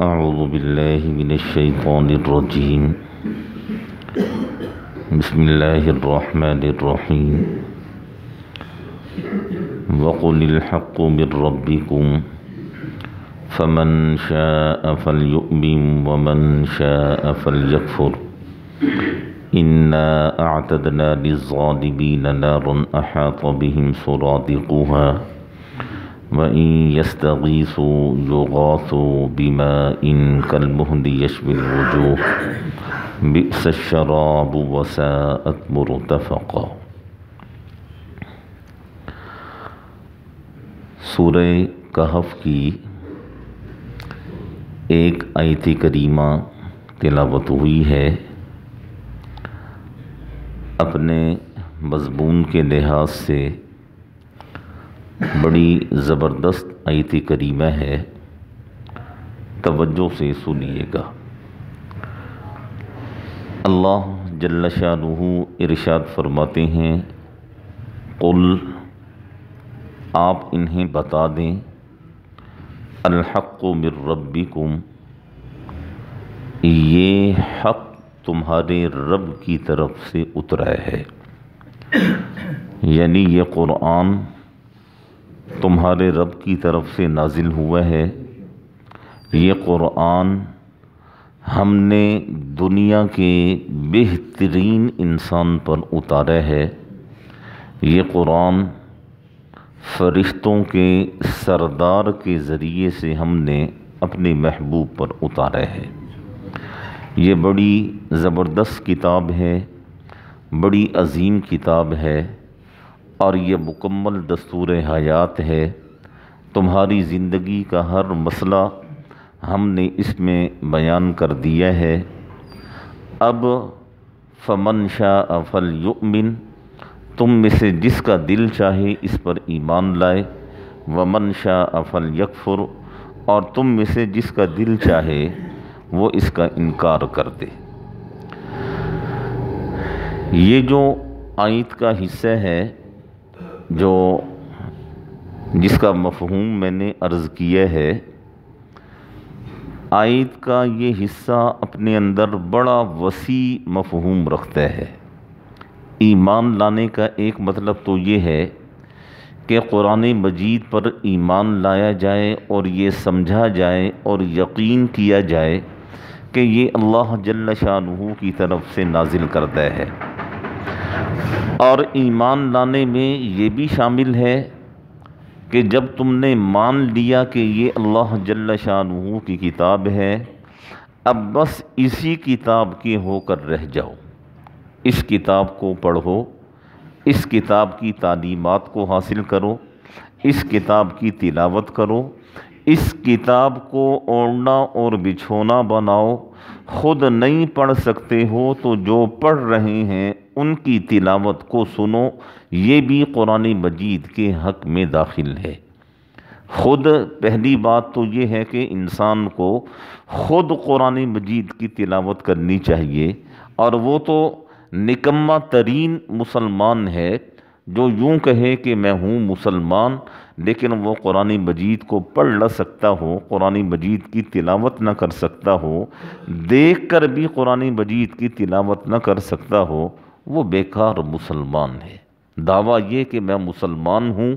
أعوذ بالله من الشيطان الرجيم بسم الله الرحمن الرحيم وقل الحق من ربكم فمن شاء فليؤمن ومن شاء فليكفر إنا أعتدنا للظالمين نارا أحاط بهم سرادقها वइन यस्तगीसु युगासु बिमा इन कलमहद यशबिल वजूह बिस शराब वसाअत मुरतफ़ा सूर कहफ की एक आयत करीमा तिलावत हुई है अपने मज़मून के लिहाज से बड़ी ज़बरदस्त आयत करीमा है तवज्जो से सुनिएगा अल्लाह जल्ला इरशाद फरमाते हैं कुल आप इन्हें बता दें अलहक मिर रब्बिकुम ये हक तुम्हारे रब की तरफ से उतरा है यानी ये कुरान तुम्हारे रब की तरफ से नाजिल हुआ है ये क़ुरान हमने दुनिया के बेहतरीन इंसान पर उतारा है ये क़ुरान फरिश्तों के सरदार के ज़रिए से हमने अपने महबूब पर उतारा है ये बड़ी ज़बरदस्त किताब है बड़ी अजीम किताब है और ये मुकम्मल दस्तूर हयात है तुम्हारी ज़िंदगी का हर मसला हमने इसमें बयान कर दिया है अब फमन शाह अफल युमिन तुम में से जिसका दिल चाहे इस पर ईमान लाए वमन शाह अफल यकफुर और तुम में से जिसका दिल चाहे वो इसका इनकार कर दे ये जो आयत का हिस्सा है जो जिसका मफहूम मैंने अर्ज़ किया है आयत का ये हिस्सा अपने अंदर बड़ा वसी मफहूम रखता है ईमान लाने का एक मतलब तो ये है कि क़ुरान मजीद पर ईमान लाया जाए और ये समझा जाए और यकीन किया जाए कि ये अल्लाह जल्ला शाहू की तरफ से नाजिल करता है और ईमान लाने में ये भी शामिल है कि जब तुमने मान लिया कि ये अल्लाह जल्ल शाह की किताब है अब बस इसी किताब के होकर रह जाओ इस किताब को पढ़ो इस किताब की तालीमत को हासिल करो इस किताब की तिलावत करो इस किताब को ओढ़ना और बिछोना बनाओ ख़ुद नहीं पढ़ सकते हो तो जो पढ़ रहे हैं उनकी तिलावत को सुनो ये भी कुरान मजीद के हक़ में दाखिल है ख़ुद पहली बात तो ये है कि इंसान को ख़ुद कुरान मजीद की तिलावत करनी चाहिए और वो तो निकम्मा तरीन मुसलमान है जो यूँ कहे कि मैं हूँ मुसलमान लेकिन वो कुरान मजीद को पढ़ ना सकता हो कुरान मजीद की तिलावत ना कर सकता हो देख कर भी कुरान मजीद की तिलावत ना कर सकता हो वो बेकार मुसलमान है दावा ये कि मैं मुसलमान हूँ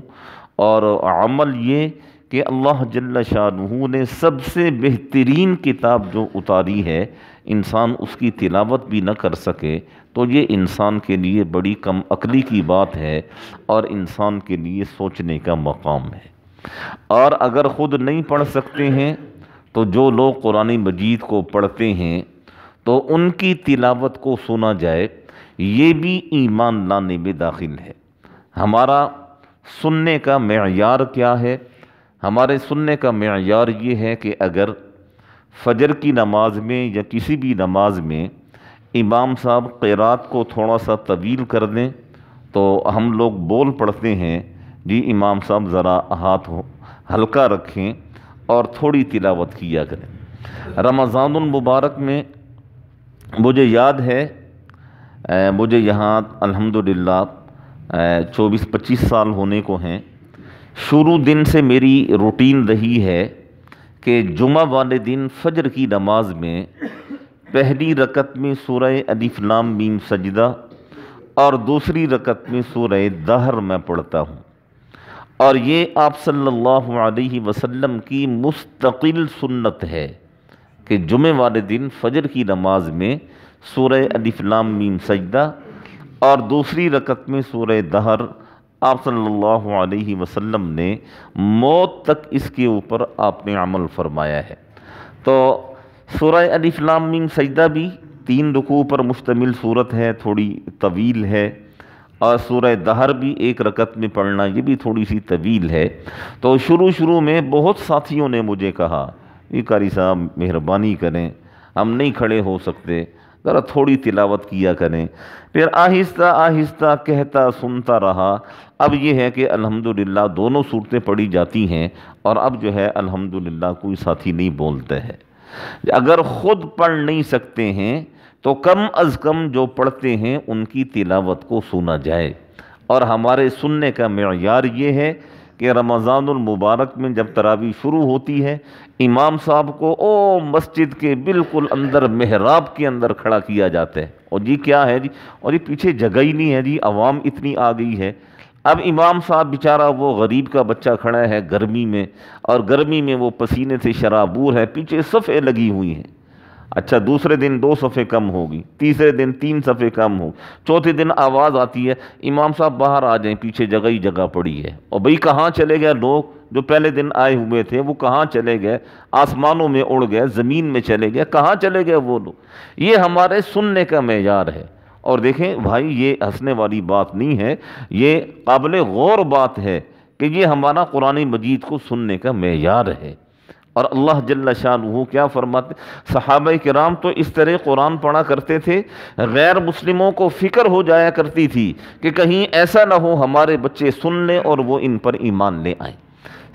और अमल ये कि अल्लाह जल्ल शाह ने सबसे बेहतरीन किताब जो उतारी है इंसान उसकी तिलावत भी न कर सके तो ये इंसान के लिए बड़ी कम अकली की बात है और इंसान के लिए सोचने का मकाम है और अगर ख़ुद नहीं पढ़ सकते हैं तो जो लोग कुरानी मजीद को पढ़ते हैं तो उनकी तिलावत को सुना जाए ये भी ईमान लाने में दाखिल है हमारा सुनने का मैार क्या है हमारे सुनने का मैार ये है कि अगर फजर की नमाज में या किसी भी नमाज में इमाम साहब क़रात को थोड़ा सा तवील कर दें तो हम लोग बोल पढ़ते हैं जी इमाम साहब ज़रा हाथ हो हल्का रखें और थोड़ी तिलावत किया करें रमज़ानमबारक में मुझे याद है मुझे यहाँ अल्हम्दुलिल्लाह चौबीस पच्चीस साल होने को हैं शुरू दिन से मेरी रूटीन रही है कि जुमा वाले दिन फजर की नमाज में पहली रकत में सूरह अलीफ़लाम मीम सजदा और दूसरी रकत में सूरह दहर मैं पढ़ता हूँ और ये आप सल्लल्लाहु अलैहि वसल्लम की मुस्तकिल सुन्नत है कि जुमे वाले दिन फजर की नमाज में सूर्य अलिफ्लाम मीम सजदा और दूसरी रकत में सूर दहर आप सल्लल्लाहु अलैहि वसल्लम ने मौत तक इसके ऊपर आपने अमल फरमाया है तो सूर्य अलिफ्लाम मीम सजदा भी तीन रुकू पर मुश्तमिल सूरत है थोड़ी तवील है और सूर दहर भी एक रकत में पढ़ना ये भी थोड़ी सी तवील है तो शुरू शुरू में बहुत साथियों ने मुझे कहा ये कारी साहब मेहरबानी करें हम नहीं खड़े हो सकते ज़रा थोड़ी तिलावत किया करें फिर आहिस्ता आहिस्ता कहता सुनता रहा अब यह है कि अल्हम्दुलिल्लाह दोनों सूरतें पढ़ी जाती हैं और अब जो है अल्हम्दुलिल्लाह कोई साथी नहीं बोलते हैं अगर ख़ुद पढ़ नहीं सकते हैं तो कम अज़ कम जो पढ़ते हैं उनकी तिलावत को सुना जाए और हमारे सुनने का मैार ये है कि रमज़ानमबारक में जब तरावी शुरू होती है इमाम साहब को ओ मस्जिद के बिल्कुल अंदर मेहराब के अंदर खड़ा किया जाता है और जी क्या है जी और ये पीछे जगह ही नहीं है जी आवाम इतनी आ गई है अब इमाम साहब बेचारा वो गरीब का बच्चा खड़ा है गर्मी में और गर्मी में वो पसीने से शराबूर है पीछे सफ़े लगी हुई हैं अच्छा दूसरे दिन दो सफ़े कम होगी तीसरे दिन तीन सफ़े कम हो चौथे दिन आवाज़ आती है इमाम साहब बाहर आ जाएं पीछे जगह ही जगह पड़ी है और भाई कहाँ चले गए लोग जो पहले दिन आए हुए थे वो कहाँ चले गए आसमानों में उड़ गए ज़मीन में चले गए कहाँ चले गए वो लोग ये हमारे सुनने का मैार है और देखें भाई ये हंसने वाली बात नहीं है ये काबिल गौर बात है कि ये हमारा कुरान मजीद को सुनने का मैार है और अल्लाह जल्ला शाह क्या फरमाते सहाब कराम तो इस तरह कुरान पढ़ा करते थे गैर मुस्लिमों को फ़िक्र हो जाया करती थी कि कहीं ऐसा ना हो हमारे बच्चे सुन लें और वो इन पर ईमान ले आए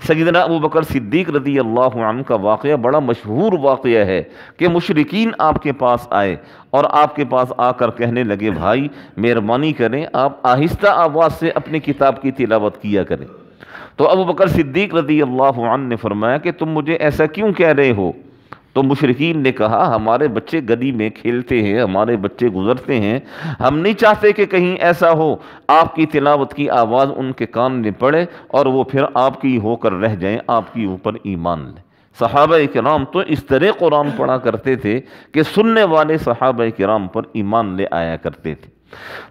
सईदना अबू बकर सिद्दीक रदी अल्लाह का वाक़ बड़ा मशहूर वाक़ है कि मशरकिन आपके पास आए और आपके पास आकर कहने लगे भाई मेहरबानी करें आप आहिस्ता आवाज़ से अपनी किताब की तिलावत किया करें तो अबू बकर सिद्दीक रदी अल्लाह ने फरमाया कि तुम मुझे ऐसा क्यों कह रहे हो तो मुशरकिन ने कहा हमारे बच्चे गली में खेलते हैं हमारे बच्चे गुजरते हैं हम नहीं चाहते कि कहीं ऐसा हो आपकी तिलावत की आवाज़ उनके कान में पड़े और वो फिर आपकी होकर रह जाएं आपकी ऊपर ईमान लें सहाब कराम तो इस तरह कुरान पढ़ा करते थे कि सुनने वाले सहाब कराम पर ईमान ले आया करते थे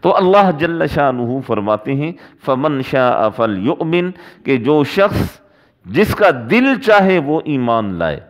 तो अल्लाह जल्ल शाह फरमाते हैं फ़मन शाह अफल युमिन के जो शख्स जिसका दिल चाहे वो ईमान लाए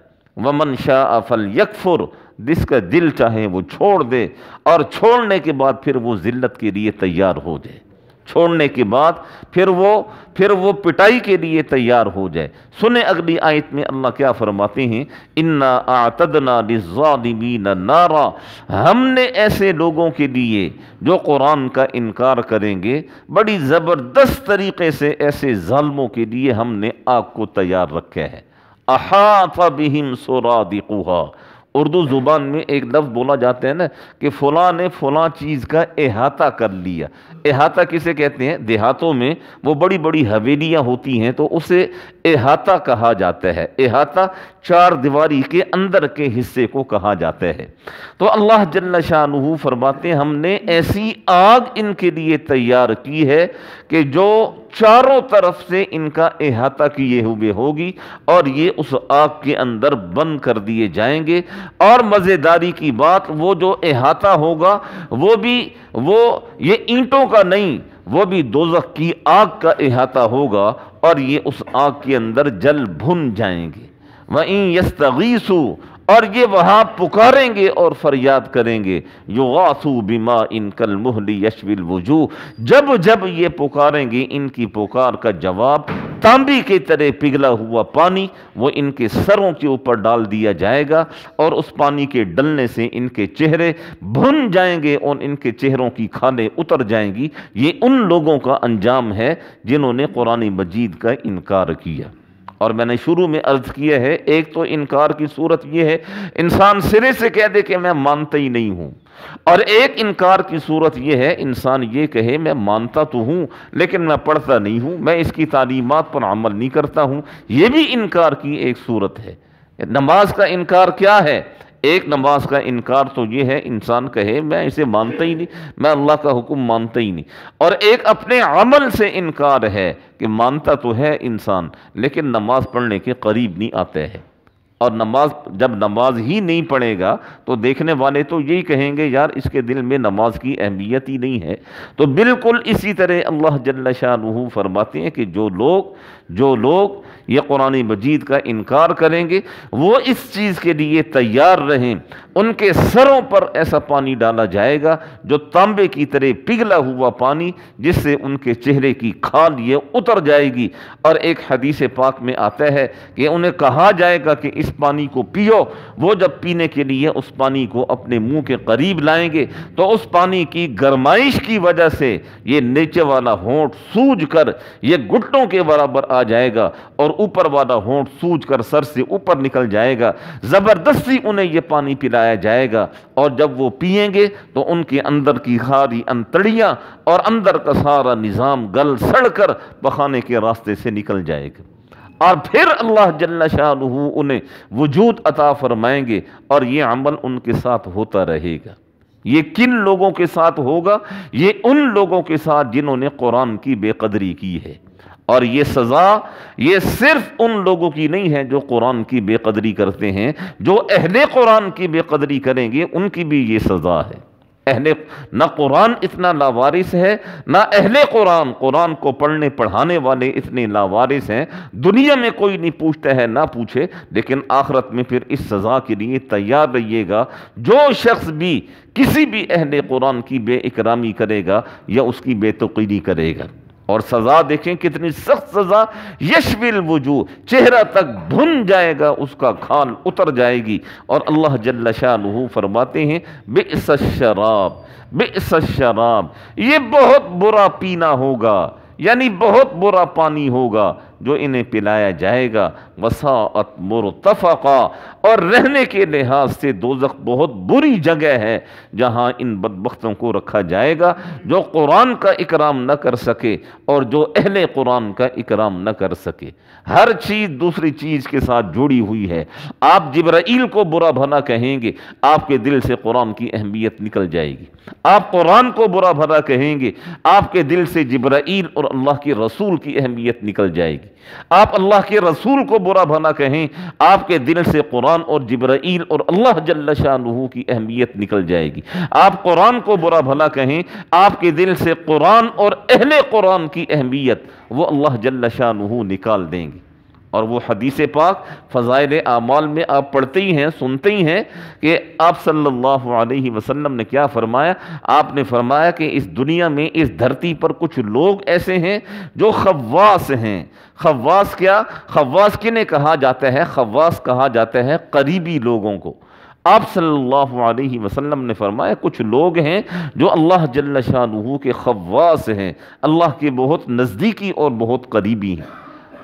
वमन शाह अफल यकफुर जिसका दिल चाहे वो छोड़ दे और छोड़ने के बाद फिर वो ज़िल्लत के लिए तैयार हो जाए छोड़ने के बाद फिर वो फिर वो पिटाई के लिए तैयार हो जाए सुने अगली आयत में अल्लाह क्या फरमाते हैं इन्ना आतदना लिजालिमीन नारा हमने ऐसे लोगों के लिए जो कुरान का इनकार करेंगे बड़ी ज़बरदस्त तरीके से ऐसे जालमों के लिए हमने आग को तैयार रखा है अहाता बिहिम उर्दू ज़ुबान में एक लफ्ज़ बोला जाता है ना कि फ़लाँ ने फ़लाँ चीज़ का अहाता कर लिया अहाता किसे कहते हैं देहातों में वो बड़ी बड़ी हवेलियाँ होती हैं तो उसे अहाता कहा जाता है अहाता चार दीवारी के अंदर के हिस्से को कहा जाता है तो अल्लाह जल्ला शाह फरमाते हमने ऐसी आग इनके लिए तैयार की है कि जो चारों तरफ से इनका अहाता किए हुए होगी और ये उस आग के अंदर बंद कर दिए जाएंगे और मज़ेदारी की बात वो जो अहाता होगा वो भी वो ये ईंटों का नहीं वो भी दोजख की आग का अहाता होगा और ये उस आग के अंदर जल भुन जाएंगे वहीं यस्तगीसू और ये वहाँ पुकारेंगे और फरियाद करेंगे युगासु बिमा इनकल मुहली यशविल वजू जब जब ये पुकारेंगे इनकी पुकार का जवाब तांबी की तरह पिघला हुआ पानी वो इनके सरों के ऊपर डाल दिया जाएगा और उस पानी के डलने से इनके चेहरे भुन जाएंगे और इनके चेहरों की खाने उतर जाएंगी ये उन लोगों का अंजाम है जिन्होंने कुरानी मजीद का इनकार किया और मैंने शुरू में अर्ज किया है एक तो इनकार की सूरत यह है इंसान सिरे से कह दे कि मैं मानता ही नहीं हूँ और एक इनकार की सूरत यह है इंसान ये कहे मैं मानता तो हूँ लेकिन मैं पढ़ता नहीं हूँ मैं इसकी तालीमत पर अमल नहीं करता हूँ यह भी इनकार की एक सूरत है नमाज का इनकार क्या है एक नमाज का इनकार तो ये है इंसान कहे मैं इसे मानता ही नहीं मैं अल्लाह का हुक्म मानता ही नहीं और एक अपने अमल से इनकार है कि मानता तो है इंसान लेकिन नमाज पढ़ने के करीब नहीं आता है और नमाज जब नमाज ही नहीं पढ़ेगा तो देखने वाले तो यही कहेंगे यार इसके दिल में नमाज की अहमियत ही नहीं है तो बिल्कुल इसी तरह अल्लाह जल्ला शाह फरमाते हैं कि जो लोग जो लोग ये कुरान मजीद का इनकार करेंगे वो इस चीज़ के लिए तैयार रहें उनके सरों पर ऐसा पानी डाला जाएगा जो तांबे की तरह पिघला हुआ पानी जिससे उनके चेहरे की खाल ये उतर जाएगी और एक हदीस पाक में आता है कि उन्हें कहा जाएगा कि इस पानी को पियो वो जब पीने के लिए उस पानी को अपने मुंह के करीब लाएंगे तो उस पानी की गर्माइश की वजह से ये नीचे वाला होंठ सूझ कर ये घुटनों के बराबर आ जाएगा और ऊपर वाला होंठ सूझ कर सर से ऊपर निकल जाएगा ज़बरदस्ती उन्हें यह पानी पिलाया जाएगा और जब वो पियेंगे तो उनके अंदर की खारी अंतड़ियाँ और अंदर का सारा निज़ाम गल सड़ कर बखाने के रास्ते से निकल जाएगा और फिर अल्लाह जल्ला शाह उन्हें वजूद अता फरमाएंगे और ये अमल उनके साथ होता रहेगा ये किन लोगों के साथ होगा ये उन लोगों के साथ जिन्होंने कुरान की बेकदरी की है और ये सज़ा ये सिर्फ उन लोगों की नहीं है जो कुरान की बेकदरी करते हैं जो अहले कुरान की बेकदरी करेंगे उनकी भी ये सज़ा है अहले ना कुरान इतना लावारिस है ना अहले कुरान कुरान को पढ़ने पढ़ाने वाले इतने लावारिस हैं दुनिया में कोई नहीं पूछता है ना पूछे लेकिन आखरत में फिर इस सज़ा के लिए तैयार रहिएगा जो शख्स भी किसी भी अहले कुरान की बेइकरामी करेगा या उसकी बेतुकीदी करेगा और सज़ा देखें कितनी सख्त सज़ा यशविल वजू चेहरा तक भुन जाएगा उसका खाल उतर जाएगी और अल्लाह जल्लाशाह शाह फरमाते हैं बेस शराब बेस शराब ये बहुत बुरा पीना होगा यानी बहुत बुरा पानी होगा जो इन्हें पिलाया जाएगा वसात मुरतफ़ा और रहने के लिहाज से दोजख बहुत बुरी जगह है जहाँ इन बदबकतों को रखा जाएगा जो कुरान का इकराम न कर सके और जो अहल कुरान का इकराम न कर सके हर चीज़ दूसरी चीज़ के साथ जुड़ी हुई है आप जबराइल को बुरा भला कहेंगे आपके दिल से कुरान की अहमियत निकल जाएगी आप कुरान को बुरा भला कहेंगे आपके दिल से जबराइल और अल्लाह के रसूल की अहमियत निकल जाएगी आप अल्लाह के रसूल को बुरा भला कहें आपके दिल से कुरान कुरान और जबराइल और अल्लाह जल्ला शाह की अहमियत निकल जाएगी आप कुरान को बुरा भला कहें आपके दिल से कुरान और अहल कुरान की अहमियत वो अल्लाह जल्ला शाह निकाल देंगे और वो हदीस पाक फ़ज़ाइल आमाल में आप पढ़ते ही हैं सुनते ही हैं कि आप सल्लल्लाहु अलैहि वसल्लम ने क्या फ़रमाया आपने फ़रमाया कि इस दुनिया में इस धरती पर कुछ लोग ऐसे हैं जो खवास हैं खवास क्या खवास किन्हें कहा जाता है खवास कहा जाता है करीबी लोगों को आप सल्लल्लाहु अलैहि वसल्लम ने फरमाया कुछ लोग हैं जो अल्लाह जल्ल शाह के खवास हैं अल्लाह के बहुत नज़दीकी और बहुत करीबी हैं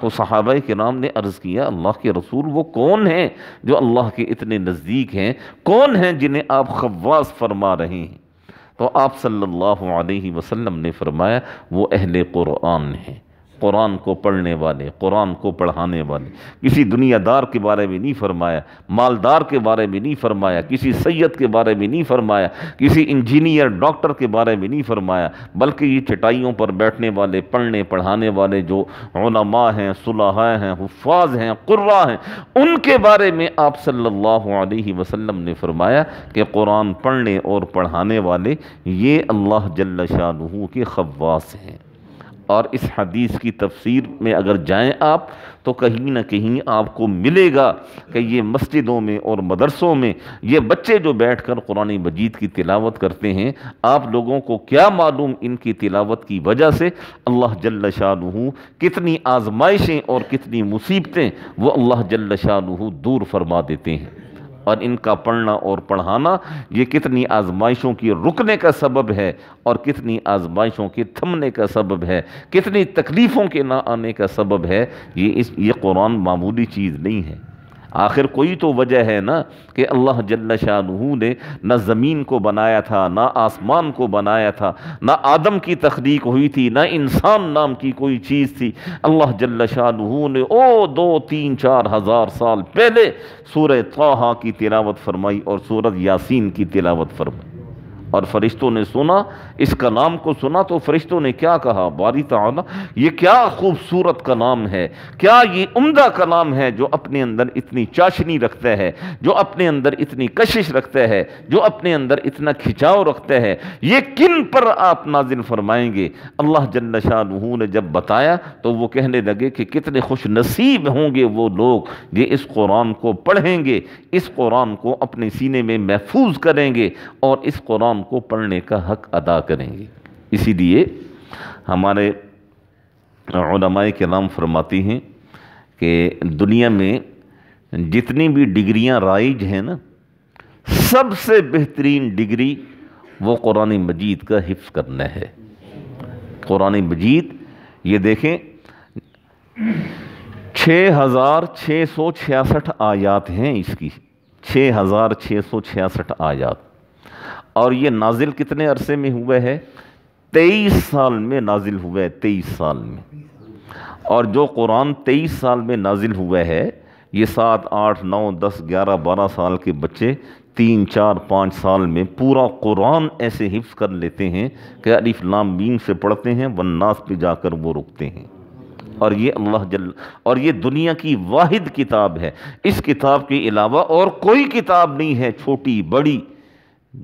तो सहाबा के नाम ने अर्ज़ किया अल्लाह के रसूल वो कौन हैं जो अल्लाह के इतने नज़दीक हैं कौन हैं जिन्हें आप खवास फरमा रहे हैं तो आप सल्लल्लाहु अलैहि वसल्लम ने फरमाया वो अहल क़ुरान हैं कुरान को पढ़ने वाले कुरान को पढ़ाने वाले किसी दुनियादार के बारे में नहीं फरमाया मालदार के बारे में नहीं फरमाया किसी सैयद के बारे में नहीं फरमाया किसी इंजीनियर डॉक्टर के बारे में नहीं फरमाया बल्कि ये चटाइयों पर बैठने वाले पढ़ने पढ़ाने वाले जो ओलमा हैं सुलह हैं हफाज हैं कुर्रा हैं उनके बारे में आप सल्लल्लाहु अलैहि वसल्लम ने फरमाया कि कुरान पढ़ने और पढ़ाने वाले ये अल्लाह जल्ल शाह के खवास हैं और इस हदीस की तफसीर में अगर जाएं आप तो कहीं ना कहीं आपको मिलेगा कि ये मस्जिदों में और मदरसों में ये बच्चे जो बैठ कर कुरान मजीद की तिलावत करते हैं आप लोगों को क्या मालूम इनकी तिलावत की वजह से अल्लाह जल्ल शाह कितनी आजमाइशें और कितनी मुसीबतें वो अल्लाह जल्ल शाह दूर फरमा देते हैं और इनका पढ़ना और पढ़ाना ये कितनी आजमाइशों की रुकने का सबब है और कितनी आजमाइशों की थमने का सबब है कितनी तकलीफ़ों के ना आने का सबब है ये इस ये कुरान मामूली चीज़ नहीं है आखिर कोई तो वजह है ना कि अल्लाह जल्ल ने ना ज़मीन को बनाया था ना आसमान को बनाया था ना आदम की तख्लीक हुई थी ना इंसान नाम की कोई चीज़ थी अल्लाह जल्ल ने ओ दो तीन चार हज़ार साल पहले सूर तोहा की तिलावत फरमाई और सूरत यासीन की तिलावत फरमाई और फरिश्तों ने सुना इस कलाम को सुना तो फरिश्तों ने क्या कहा बारी ताला ये क्या खूबसूरत कलाम है क्या ये उम्दा कलाम है जो अपने अंदर इतनी चाशनी रखता है जो अपने अंदर इतनी कशिश रखता है जो अपने अंदर इतना खिंचाव रखता है ये किन पर आप नाजिल फरमाएंगे अल्लाह जल्ला ने जब बताया तो वो कहने लगे कि कितने खुश नसीब होंगे वो लोग ये इस कुरान को पढ़ेंगे इस कुरान को अपने सीने में महफूज करेंगे और इस कुरान को पढ़ने का हक अदा करेंगे इसीलिए हमारे के नाम फरमाती हैं कि दुनिया में जितनी भी डिग्रियां राइज हैं ना सबसे बेहतरीन डिग्री वो कुरान मजीद का हिफ्स करना है कुरान मजीद ये देखें छः हज़ार छः सौ छियासठ आयात हैं इसकी छः हज़ार छः सौ छियासठ आयात और ये नाजिल कितने अरसे में हुए है तेईस साल में नाजिल हुआ है तेईस साल में और जो कुरान तेईस साल में नाजिल हुआ है ये सात आठ नौ दस ग्यारह बारह साल के बच्चे तीन चार पाँच साल में पूरा कुरान ऐसे हिफ्स कर लेते हैं कि अरिफ नाम बीन से पढ़ते हैं वन्नास पे जाकर वो रुकते हैं और ये अल्लाह जल और ये दुनिया की वाहिद किताब है इस किताब के अलावा और कोई किताब नहीं है छोटी बड़ी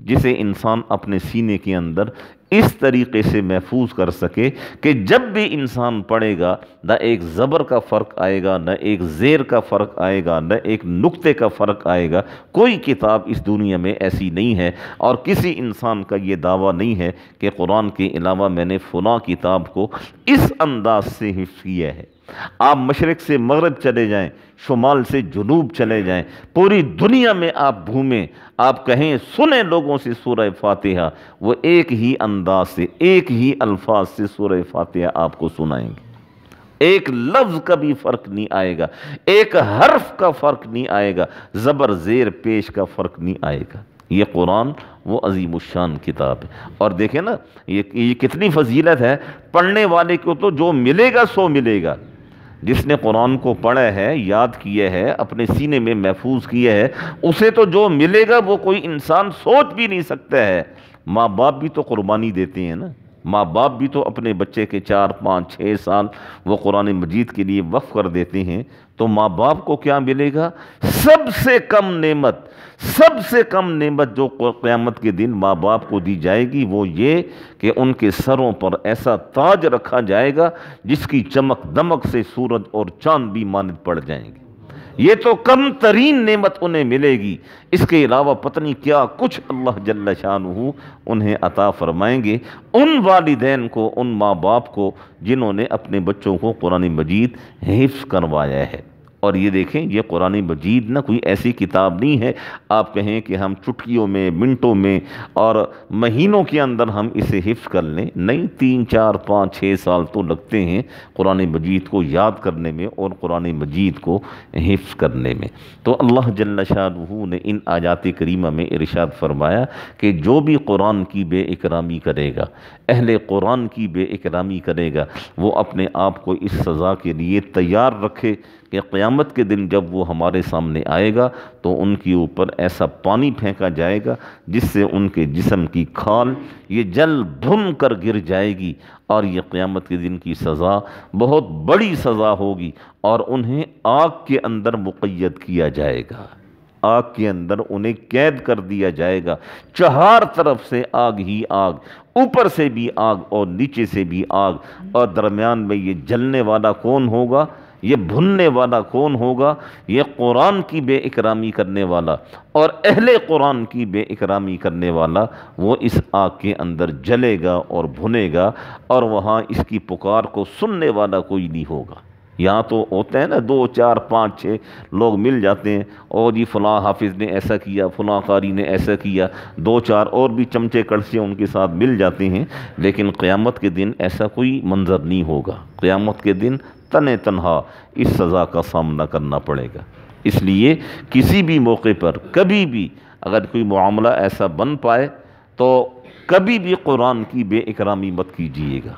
जिसे इंसान अपने सीने के अंदर इस तरीके से महफूज कर सके कि जब भी इंसान पढ़ेगा न एक ज़बर का फ़र्क आएगा न एक ज़ेर का फ़र्क आएगा न एक नुक्ते का फ़र्क आएगा कोई किताब इस दुनिया में ऐसी नहीं है और किसी इंसान का ये दावा नहीं है कि कुरान के अलावा मैंने फ़लाँ किताब को इस अंदाज से हिफ किया है आप मशरक़ से मगरब चले जाएं शुमाल से जुनूब चले जाएं पूरी दुनिया में आप घूमें आप कहें सुने लोगों से सूर फातहा वो एक ही अंदाज से एक ही अल्फाज से सूर फातहा आपको सुनाएंगे एक लफ्ज़ का भी फ़र्क नहीं आएगा एक हर्फ का फ़र्क नहीं आएगा ज़बर ज़ेर पेश का फ़र्क नहीं आएगा ये कुरान वो अजीम शान किताब है और देखें ना ये ये कितनी फजीलत है पढ़ने वाले को तो जो मिलेगा सो मिलेगा जिसने कुरान को पढ़ा है याद किया है अपने सीने में महफूज किया है उसे तो जो मिलेगा वो कोई इंसान सोच भी नहीं सकता है माँ बाप भी तो कुर्बानी देते हैं ना माँ बाप भी तो अपने बच्चे के चार पाँच छः साल वो कुरान मजीद के लिए वफ़ कर देते हैं तो माँ बाप को क्या मिलेगा सबसे कम नेमत सबसे कम नेमत जो क़्यामत के दिन माँ बाप को दी जाएगी वो ये कि उनके सरों पर ऐसा ताज रखा जाएगा जिसकी चमक दमक से सूरज और चांद भी मानद पड़ जाएंगे ये तो कम तरीन नेमत उन्हें मिलेगी इसके अलावा पत्नी क्या कुछ अल्लाह जल शाह उन्हें अता फरमाएंगे उन वालदेन को उन माँ बाप को जिन्होंने अपने बच्चों को कुरानी मजीद हिफ्स करवाया है और ये देखें ये कुरान मजीद ना कोई ऐसी किताब नहीं है आप कहें कि हम चुटकियों में मिनटों में और महीनों के अंदर हम इसे हिफ्स कर लें नहीं तीन चार पाँच छः साल तो लगते हैं कुरान मजीद को याद करने में और कुरान मजीद को हिफ्स करने में तो अल्लाह जल्ला ने इन आजात करीमा में इरशाद फरमाया कि जो भी कुरान की बे इकरामी करेगा अहल कुरान की बे इकरामी करेगा वो अपने आप को इस सज़ा के लिए तैयार रखे कि क़यामत के दिन जब वो हमारे सामने आएगा तो उनके ऊपर ऐसा पानी फेंका जाएगा जिससे उनके जिसम की खाल ये जल भुन कर गिर जाएगी और ये क़यामत के दिन की सज़ा बहुत बड़ी सज़ा होगी और उन्हें आग के अंदर मुक़ैद किया जाएगा आग के अंदर उन्हें कैद कर दिया जाएगा चार तरफ से आग ही आग ऊपर से भी आग और नीचे से भी आग और दरमियान में ये जलने वाला कौन होगा ये भुनने वाला कौन होगा ये कुरान की बेइकरामी करने वाला और अहले कुरान की बेइकरामी करने वाला वो इस आग के अंदर जलेगा और भुनेगा और वहाँ इसकी पुकार को सुनने वाला कोई नहीं होगा यहाँ तो होते हैं ना दो चार पाँच छः लोग मिल जाते हैं और जी फ़लाँ हाफिज़ ने ऐसा किया फ़लाँ कारी ने ऐसा किया दो चार और भी चमचे कड़से उनके साथ मिल जाते हैं लेकिन क़्यामत के दिन ऐसा कोई मंज़र नहीं होगा क़्यामत के दिन तन तनहा इस सज़ा का सामना करना पड़ेगा इसलिए किसी भी मौके पर कभी भी अगर कोई मामला ऐसा बन पाए तो कभी भी कुरान की बे मत कीजिएगा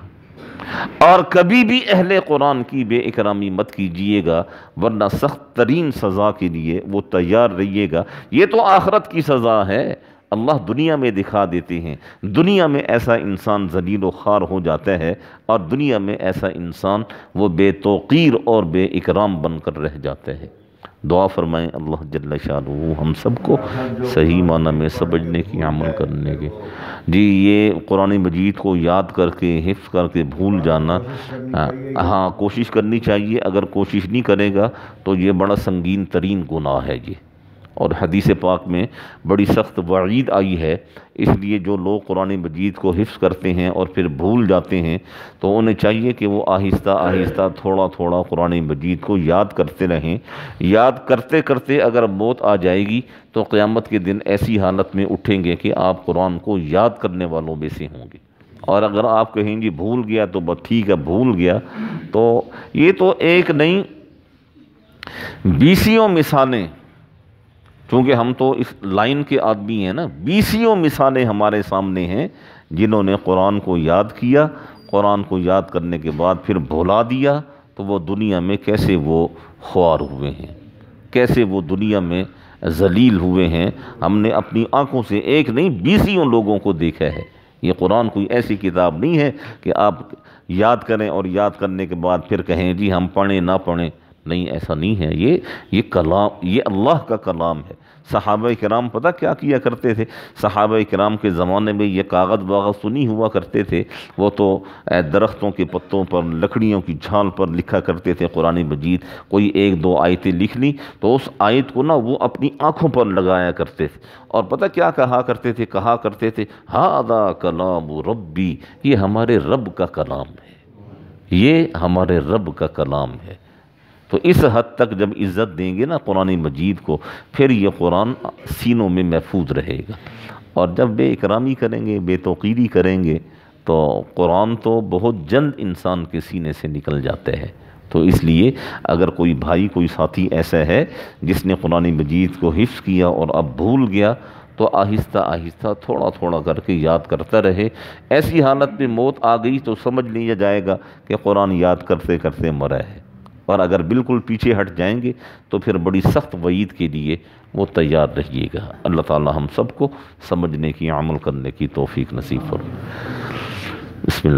और कभी भी अहल कुरान की बे इकरामी मत कीजिएगा वरना सख्त तरीन सज़ा के लिए वो तैयार रहिएगा ये तो आखरत की सज़ा है अल्लाह दुनिया में दिखा देते हैं दुनिया में ऐसा इंसान जलील ख़ार हो जाता है और दुनिया में ऐसा इंसान वो बेतौकीर और बे इकराम बनकर रह जाता है दुआ फरमाएं अल्लाह जल्ला शाह हम सबको सही माना में समझने की अमल करने के जी ये कुरान मजीद को याद करके हिफ करके भूल जाना हाँ कोशिश करनी चाहिए अगर कोशिश नहीं करेगा तो ये बड़ा संगीन तरीन गुनाह है जी और हदीस पाक में बड़ी सख्त वईद आई है इसलिए जो लोग कुरान मजीद को हिफ्स करते हैं और फिर भूल जाते हैं तो उन्हें चाहिए कि वो आहिस्ता आहिस्ता थोड़ा थोड़ा कुरान मजीद को याद करते रहें याद करते करते अगर मौत आ जाएगी तो क़्यामत के दिन ऐसी हालत में उठेंगे कि आप कुरान को याद करने वालों में से होंगे और अगर आप कहेंगे भूल गया तो बस ठीक है भूल गया तो ये तो एक नई बीसियों मिसालें क्योंकि हम तो इस लाइन के आदमी हैं ना बीसियों मिसालें हमारे सामने हैं जिन्होंने कुरान को याद किया कुरान को याद करने के बाद फिर भुला दिया तो वो दुनिया में कैसे वो ख्वार हुए हैं कैसे वो दुनिया में जलील हुए हैं हमने अपनी आंखों से एक नहीं बीसियों लोगों को देखा है ये कुरान कोई ऐसी किताब नहीं है कि आप याद करें और याद करने के बाद फिर कहें जी हम पढ़ें ना पढ़ें नहीं ऐसा नहीं है ये ये कलाम ये अल्लाह का कलाम है सहाब कराम पता क्या किया करते थे सहाब कराम के ज़माने में ये कागज़ वागज़ तो नहीं हुआ करते थे वो तो दरख्तों के पत्तों पर लकड़ियों की झाल पर लिखा करते थे कुरान मजीद कोई एक दो आयतें लिख ली तो उस आयत को ना वो अपनी आँखों पर लगाया करते थे और पता क्या कहा करते थे कहा करते थे हादा कलाम रब्बी ये हमारे रब का कलाम है ये हमारे रब का कलाम है तो इस हद तक जब इज़्ज़त देंगे ना कुरान मजीद को फिर ये कुरान सीनों में महफूज रहेगा और जब बे इकरामी करेंगे बेतौकीरी करेंगे तो कुरान तो बहुत जल्द इंसान के सीने से निकल जाते हैं तो इसलिए अगर कोई भाई कोई साथी ऐसा है जिसने कुरान मजीद को हिफ्स किया और अब भूल गया तो आहिस्ता आहिस्ता थोड़ा थोड़ा करके याद करता रहे ऐसी हालत में मौत आ गई तो समझ लिया जाएगा कि कुरान याद करते करते मरा है और अगर बिल्कुल पीछे हट जाएंगे तो फिर बड़ी सख्त वईद के लिए वो तैयार रहिएगा अल्लाह ताला हम सबको समझने की अमल करने की तोफ़ी नसीब फरमाए